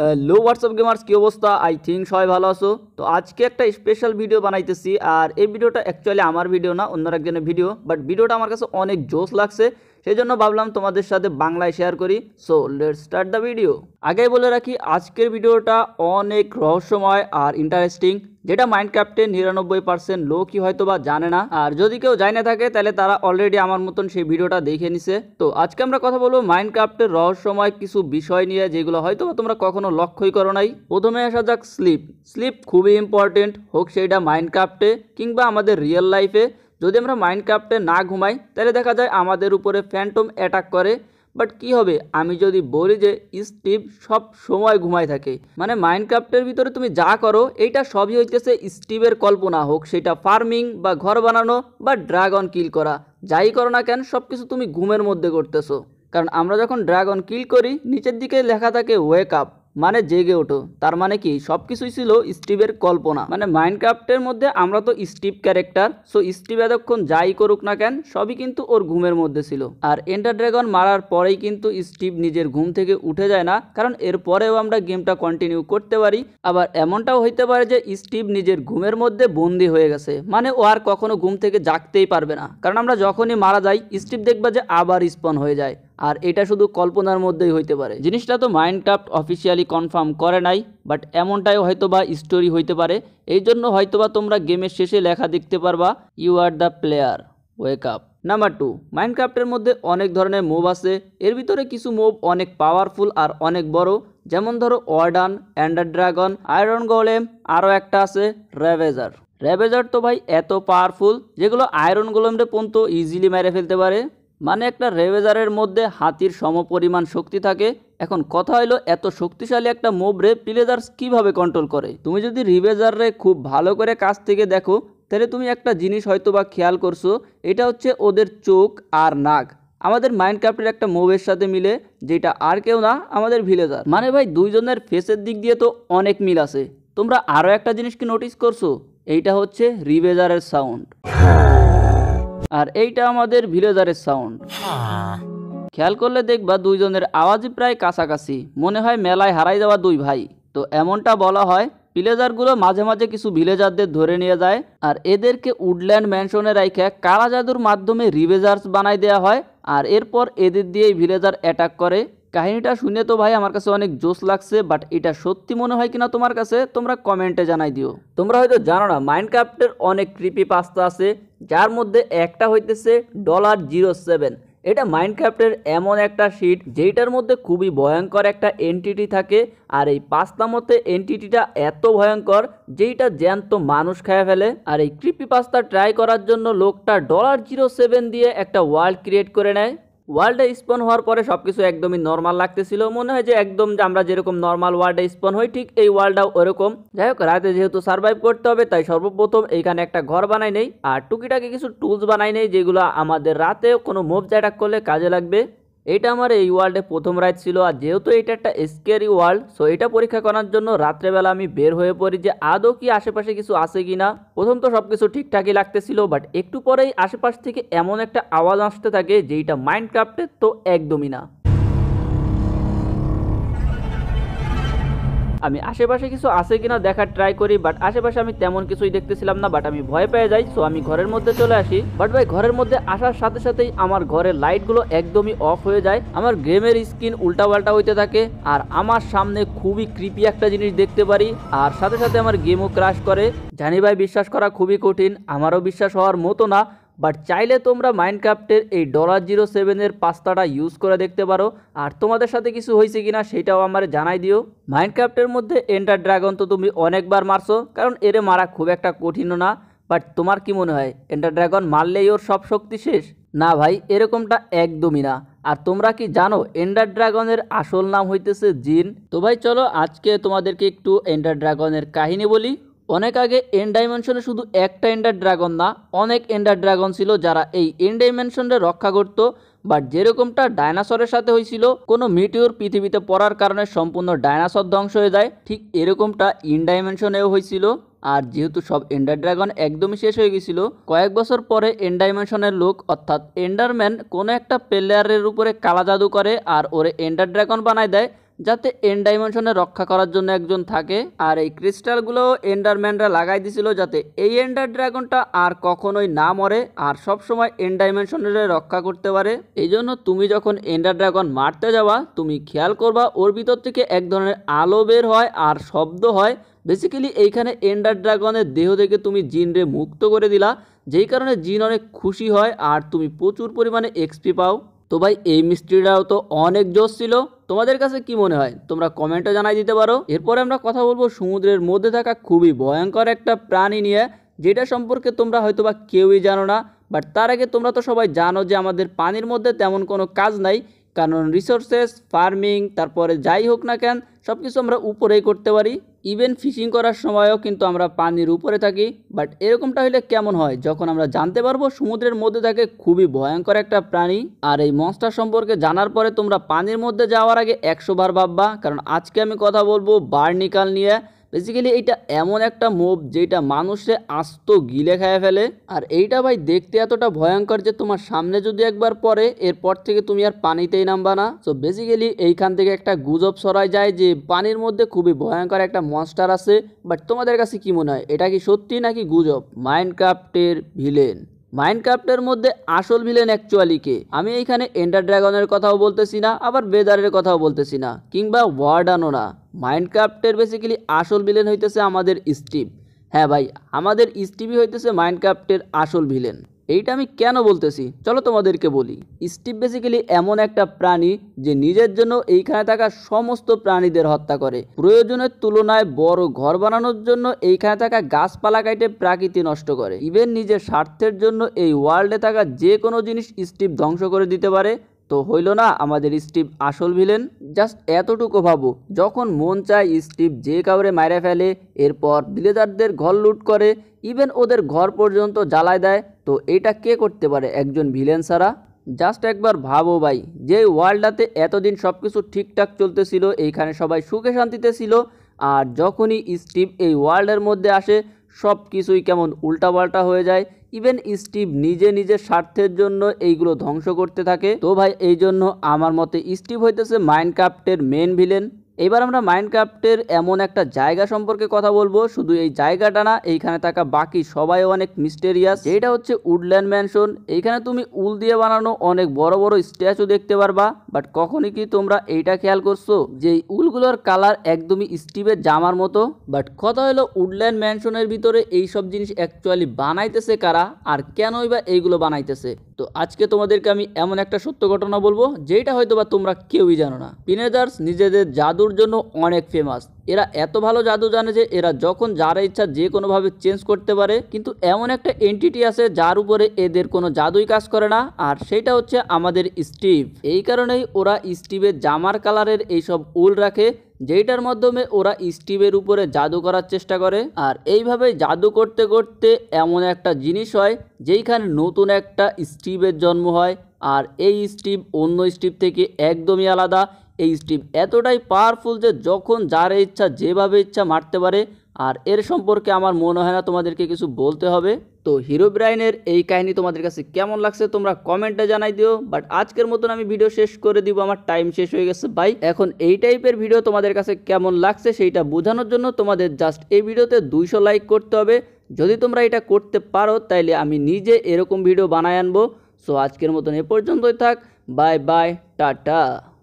hello WhatsApp gamers কী অবস্থা I think সবাই ভালো আছো তো আজকে একটা স্পেশাল ভিডিও বানাইতেছি আর এই ভিডিওটা অ্যাকচুয়ালি আমার ভিডিও না অন্য একজনের ভিডিও বাট ভিডিওটা আমার কাছে অনেক জোশ লাগছে সেই জন্য ভাবলাম তোমাদের সাথে বাংলায় শেয়ার করি so let start the video আগে বলে রাখি আজকের ভিডিওটা অনেক রহস্যময় আর ইন্টারেস্টিং যেটা মাইন্ড ক্যাপ্টেন নিরানব্বই পার্সেন্ট লোকই হয়তো বা জানে না আর যদি কেউ জানে থাকে তাহলে তারা অলরেডি আমার মতন সেই ভিডিওটা দেখে নিছে তো আজকে আমরা কথা বলবো মাইন্ড ক্যাপ্টের রহস্যময় কিছু বিষয় নিয়ে যেগুলো হয়তো বা তোমরা কখনো লক্ষ্যই করো নাই প্রথমে আসা যাক স্লিপ স্লিপ খুবই ইম্পর্টেন্ট হোক সেইটা মাইন্ড ক্যাপ্টে কিংবা আমাদের রিয়েল লাইফে যদি আমরা মাইনক্রাফ্টে না ঘুমাই তাহলে দেখা যায় আমাদের উপরে ফ্যান্টম অ্যাটাক করে বাট কি হবে আমি যদি বলি যে স্টিভ সব সময় ঘুমায় থাকে মানে মাইনক্রাফ্টের ভিতরে তুমি যা করো এইটা সবই হইতেছে স্টিভের কল্পনা হোক সেটা ফার্মিং বা ঘর বানানো বা ড্রাগন কিল করা যাই করো না কেন সব কিছু তুমি ঘুমের মধ্যে করতেছো কারণ আমরা যখন ড্রাগন কিল করি নিচের দিকে লেখা থাকে ওয়েক আপ মানে জেগে ওঠো তার মানে কি সব কিছুই ছিল স্টিভের কল্পনা মানে মাইনক্রাফ্টের মধ্যে আমরা তো স্টিভ ক্যারেক্টার সো স্টিভ এতক্ষণ যাই করুক না কেন সবই কিন্তু ওর ঘুমের মধ্যে ছিল আর এন্টার ড্রাগন মারার পরেই কিন্তু স্টিভ নিজের ঘুম থেকে উঠে যায় না কারণ এর পরেও আমরা গেমটা কন্টিনিউ করতে পারি আবার এমনটাও হইতে পারে যে স্টিভ নিজের ঘুমের মধ্যে বন্দি হয়ে গেছে মানে ও আর কখনো ঘুম থেকে জাগতেই পারবে না কারণ আমরা যখনই মারা যাই স্টিভ দেখবা যে আবার স্পন হয়ে যায় আর এটা শুধু কল্পনার মধ্যেই হইতে পারে জিনিসটা তো মাইন্ডক্রাফ্ট অফিসিয়ালি কনফার্ম করে নাই বাট এমনটাই হয়তোবা স্টোরি হইতে পারে এই জন্য হয়তোবা তোমরা গেমের শেষে লেখা দেখতে পারবা you are the player wake up number two মাইনক্রাফ্টের মধ্যে অনেক ধরনের মুভ আছে এর ভিতরে কিছু মুভ অনেক পাওয়ারফুল আর অনেক বড় যেমন ধরো warden ender dragon iron golem আরও একটা আছে র্যাভেজার র্যাভেজার তো ভাই এত পাওয়ারফুল যেগুলো আয়রন গোলেমটা পর্যন্ত ইজিলি মেরে ফেলতে পারে মানে একটা রেভেজারের মধ্যে হাতির সমপরিমাণ শক্তি থাকে এখন কথা হলো এত শক্তিশালী একটা মোবরে প্লেজার্স কিভাবে কন্ট্রোল করে তুমি যদি রিভেজাররে খুব ভালো করে কাছ থেকে দেখো তাহলে তুমি একটা জিনিস হয়তো বা খেয়াল করছো এটা হচ্ছে ওদের চোখ আর নাক আমাদের মাইন্ড ক্রাফ্টের একটা মোবের সাথে মিলে যেটা আর কেউ না আমাদের ভিলেজার মানে ভাই দুইজনের ফেসের দিক দিয়ে তো অনেক মিল আছে তোমরা আরও একটা জিনিস কি নোটিস করছো এইটা হচ্ছে রিভেজারের সাউন্ড আর এইটা আমাদের ভিলেজারের সাউন্ড খেয়াল করলে দেখবা দুইজনের আওয়াজই প্রায় কাছাকাছি মনে হয় মেলায় হারাই যাওয়া দুই ভাই তো এমনটা বলা হয় ভিলেজারগুলো মাঝে মাঝে কিছু ভিলেজারদের ধরে নিয়ে যায় আর এদেরকে উডল্যান্ড ম্যানশনে রাইখে কালা জাদুর মাধ্যমে রিভেজার্স বানাই দেয়া হয় আর এরপর এদের দিয়েই ভিলেজার অ্যাটাক করে কাহিনিটা শুনে তো ভাই আমার কাছে অনেক জোশ লাগছে বাট এটা সত্যি মনে হয় কিনা তোমার কাছে তোমরা কমেন্টে জানাই দিও তোমরা হয়তো জানো না মাইনক্রাফ্টের অনেক ক্রিপি পাস্তা আছে যার মধ্যে একটা হইতেছে ডলার জিরো সেভেন এটা মাইনক্রাফ্টের এমন একটা শিট যেইটার মধ্যে খুবই ভয়ঙ্কর একটা এনটিটি থাকে আর এই পাস্তা মতে এনটিটিটা এত ভয়ঙ্কর যেইটা জ্যান্ত মানুষ খেয়ে ফেলে আর এই ক্রিপি পাস্তা ট্রাই করার জন্য লোকটা ডলার জিরো সেভেন দিয়ে একটা ওয়ার্ল্ড ক্রিয়েট করে নেয় ওয়ার্ল্ডে স্পন হওয়ার পরে সব কিছু একদমই নর্মাল লাগতেছিল মনে হয় যে একদম যে আমরা যেরকম নর্মাল ওয়ার্ল্ডে স্পন হই ঠিক এই ওয়ার্ল্ডটাও ওরকম যাই হোক রাতে যেহেতু সার্ভাইভ করতে হবে তাই সর্বপ্রথম এইখানে একটা ঘর বানাই নেই আর টুকিটাকে কিছু টুলস বানাই নেই যেগুলো আমাদের রাতে কোনো মোভ অ্যাটাক করলে কাজে লাগবে এটা আমার এই ওয়ার্ল্ডে প্রথম রাইড ছিল আর যেহেতু এটা একটা স্কেরি ওয়ার্ল্ড সো এটা পরীক্ষা করার জন্য রাত্রেবেলা আমি বের হয়ে পড়ি যে আদৌ কি আশেপাশে কিছু আছে কি না প্রথম তো সব কিছু ঠিকঠাকই লাগতেছিল বাট একটু পরেই আশেপাশ থেকে এমন একটা আওয়াজ আসতে থাকে যেইটা ক্রাফ্টের তো একদমই না আমি আশেপাশে কিছু আছে কিনা দেখার ট্রাই করি বাট আশেপাশে আমি তেমন কিছুই দেখতেছিলাম না বাট আমি ভয় পেয়ে যাই সো আমি ঘরের মধ্যে চলে আসি বাট ভাই ঘরের মধ্যে আসার সাথে সাথেই আমার ঘরের লাইটগুলো একদমই অফ হয়ে যায় আমার গেমের স্ক্রিন উল্টাপাল্টা হইতে থাকে আর আমার সামনে খুবই কৃপি একটা জিনিস দেখতে পারি আর সাথে সাথে আমার গেমও ক্রাশ করে জানি ভাই বিশ্বাস করা খুবই কঠিন আমারও বিশ্বাস হওয়ার মতো না বাট চাইলে তোমরা মাইনক্রাফ্টের এই ডলার জিরো সেভেনের পাস্তাটা ইউজ করে দেখতে পারো আর তোমাদের সাথে কিছু হয়েছে কিনা সেটাও আমার জানাই দিও মাইনক্রাফ্টের মধ্যে এন্টার ড্রাগন তো তুমি অনেকবার মারছো কারণ এরে মারা খুব একটা কঠিনও না বাট তোমার কি মনে হয় এন্টার ড্রাগন মারলেই ওর সব শক্তি শেষ না ভাই এরকমটা একদমই না আর তোমরা কি জানো এন্ডার ড্রাগনের আসল নাম হইতেছে জিন তো ভাই চলো আজকে তোমাদেরকে একটু এন্ডার ড্রাগনের কাহিনী বলি অনেক আগে এন ডাইমেনশনে শুধু একটা এন্ডার ড্রাগন না অনেক এন্ডার ড্রাগন ছিল যারা এই এন ডাইমেনশনটা রক্ষা করত বাট যেরকমটা ডায়নাসরের সাথে হয়েছিল কোনো মিটিওর পৃথিবীতে পড়ার কারণে সম্পূর্ণ ডায়নাসর ধ্বংস হয়ে যায় ঠিক এরকমটা ইন ডাইমেনশনেও হয়েছিল আর যেহেতু সব এন্ডার ড্রাগন একদমই শেষ হয়ে গেছিল কয়েক বছর পরে এন্ডাইমেনশনের লোক অর্থাৎ এন্ডারম্যান কোনো একটা প্লেয়ারের উপরে কালা জাদু করে আর ওরে এন্ডার ড্রাগন বানায় দেয় যাতে এন ডাইমেনশনে রক্ষা করার জন্য একজন থাকে আর এই ক্রিস্টালগুলো এন্ডারম্যানরা লাগাই দিছিল যাতে এই এন্ডার ড্রাগনটা আর কখনোই না মরে আর সবসময় এন ডাইমেনশনের রক্ষা করতে পারে এই জন্য তুমি যখন এন্ডার ড্রাগন মারতে যাওয়া তুমি খেয়াল করবা ওর ভিতর থেকে এক ধরনের আলো বের হয় আর শব্দ হয় বেসিক্যালি এইখানে এন্ডার ড্রাগনের দেহ থেকে তুমি জিনরে মুক্ত করে দিলা যেই কারণে জিন অনেক খুশি হয় আর তুমি প্রচুর পরিমাণে এক্সপি পাও তো ভাই এই মিস্ট্রিটাও তো অনেক জোশ ছিল তোমাদের কাছে কি মনে হয় তোমরা কমেন্টে জানাই দিতে পারো এরপরে আমরা কথা বলবো সমুদ্রের মধ্যে থাকা খুবই ভয়ঙ্কর একটা প্রাণী নিয়ে যেটা সম্পর্কে তোমরা হয়তো বা কেউই জানো না বাট তার আগে তোমরা তো সবাই জানো যে আমাদের পানির মধ্যে তেমন কোনো কাজ নাই কারণ রিসোর্সেস ফার্মিং তারপরে যাই হোক না কেন সব কিছু আমরা উপরেই করতে পারি ইভেন ফিশিং করার সময়ও কিন্তু আমরা পানির উপরে থাকি বাট এরকমটা হলে কেমন হয় যখন আমরা জানতে পারবো সমুদ্রের মধ্যে থাকে খুবই ভয়ঙ্কর একটা প্রাণী আর এই মনস্টার সম্পর্কে জানার পরে তোমরা পানির মধ্যে যাওয়ার আগে একশো বার ভাববা কারণ আজকে আমি কথা বলবো বার্নিকাল নিয়ে বেসিক্যালি এইটা এমন একটা মোব যেটা মানুষে আস্ত গিলে খায় ফেলে আর এইটা ভাই দেখতে এতটা ভয়ঙ্কর যে তোমার সামনে যদি একবার পরে এরপর থেকে তুমি আর পানিতেই নামবা না তো বেসিক্যালি এইখান থেকে একটা গুজব সরায় যায় যে পানির মধ্যে খুবই ভয়ঙ্কর একটা মনস্টার আছে বাট তোমাদের কাছে কি মনে হয় এটা কি সত্যি নাকি গুজব মাইনক্রাফ্টের ভিলেন মাইনক্রাফ্টের মধ্যে আসল ভিলেন অ্যাকচুয়ালি কে আমি এখানে এন্ডার ড্রাগনের কথাও বলতেছি না আবার বেদারের কথাও বলতেছি না কিংবা ওয়ার্ডানো না মাইন্ডক্রাফ্টের বেসিক্যালি আসল ভিলেন হইতেছে আমাদের স্টিভ হ্যাঁ ভাই আমাদের স্টিভই হইতেছে মাইন্ডক্রাফ্টের আসল ভিলেন এইটা আমি কেন বলতেছি চলো তোমাদেরকে বলি স্টিভ বেসিক্যালি এমন একটা প্রাণী যে নিজের জন্য এইখানে থাকা সমস্ত প্রাণীদের হত্যা করে প্রয়োজনের তুলনায় বড় ঘর বানানোর জন্য এইখানে থাকা গাছপালা কাটে প্রাকৃতি নষ্ট করে ইভেন নিজের স্বার্থের জন্য এই ওয়ার্ল্ডে থাকা যে কোনো জিনিস স্টিভ ধ্বংস করে দিতে পারে তো হইল না আমাদের স্টিভ আসল ভিলেন জাস্ট এতটুকু ভাবো যখন মন চায় স্টিভ যে কাউরে মাইরে ফেলে এরপর বিলেদারদের ঘর লুট করে ইভেন ওদের ঘর পর্যন্ত জ্বালায় দেয় তো এটা কে করতে পারে একজন ভিলেন ছাড়া জাস্ট একবার ভাবো ভাই যে ওয়ার্ল্ডাতে এতদিন সব কিছু ঠিকঠাক চলতেছিল এইখানে সবাই সুখে শান্তিতে ছিল আর যখনই স্টিভ এই ওয়ার্ল্ডের মধ্যে আসে সব কিছুই কেমন উল্টাপাল্টা হয়ে যায় ইভেন স্টিভ নিজে নিজের স্বার্থের জন্য এইগুলো ধ্বংস করতে থাকে তো ভাই এই জন্য আমার মতে স্টিভ হইতেছে মাইনক্রাফ্টের মেন ভিলেন এবার আমরা মাইনক্রাফ্টের এমন একটা জায়গা সম্পর্কে কথা বলবো শুধু এই জায়গাটা না এইখানে থাকা বাকি সবাই অনেক মিস্টেরিয়াস এটা হচ্ছে উডল্যান্ড ম্যানশন এইখানে তুমি উল দিয়ে বানানো অনেক বড় বড় স্ট্যাচু দেখতে পারবা বাট কখনই কি তোমরা এইটা খেয়াল করছো যে উলগুলোর কালার একদমই স্টিভের জামার মতো বাট কথা হলো উডল্যান্ড ম্যানশনের ভিতরে এই সব জিনিস অ্যাকচুয়ালি বানাইতেছে কারা আর কেনই বা এইগুলো বানাইতেছে তো আজকে তোমাদেরকে আমি এমন একটা সত্য ঘটনা বলবো যেটা হয়তো বা তোমরা কেউই জানো না পিনেদার্স নিজেদের জাদু জাদুর জন্য অনেক ফেমাস এরা এত ভালো জাদু জানে যে এরা যখন যার ইচ্ছা যে কোনোভাবে চেঞ্জ করতে পারে কিন্তু এমন একটা এন্টিটি আছে যার উপরে এদের কোনো জাদুই কাজ করে না আর সেটা হচ্ছে আমাদের স্টিভ এই কারণেই ওরা স্টিভের জামার কালারের এইসব উল রাখে যেইটার মাধ্যমে ওরা স্টিভের উপরে জাদু করার চেষ্টা করে আর এইভাবে জাদু করতে করতে এমন একটা জিনিস হয় যেইখানে নতুন একটা স্টিভের জন্ম হয় আর এই স্টিভ অন্য স্টিভ থেকে একদমই আলাদা এই স্টিম এতটাই পাওয়ারফুল যে যখন যার ইচ্ছা যেভাবে ইচ্ছা মারতে পারে আর এর সম্পর্কে আমার মনে হয় না তোমাদেরকে কিছু বলতে হবে তো হিরো ব্রাইনের এই কাহিনী তোমাদের কাছে কেমন লাগছে তোমরা কমেন্টে জানাই দিও বাট আজকের মতন আমি ভিডিও শেষ করে দিব আমার টাইম শেষ হয়ে গেছে বাই এখন এই টাইপের ভিডিও তোমাদের কাছে কেমন লাগছে সেইটা বোঝানোর জন্য তোমাদের জাস্ট এই ভিডিওতে দুইশো লাইক করতে হবে যদি তোমরা এটা করতে পারো তাইলে আমি নিজে এরকম ভিডিও বানায় আনবো সো আজকের মতন এ পর্যন্তই থাক বাই বাই টাটা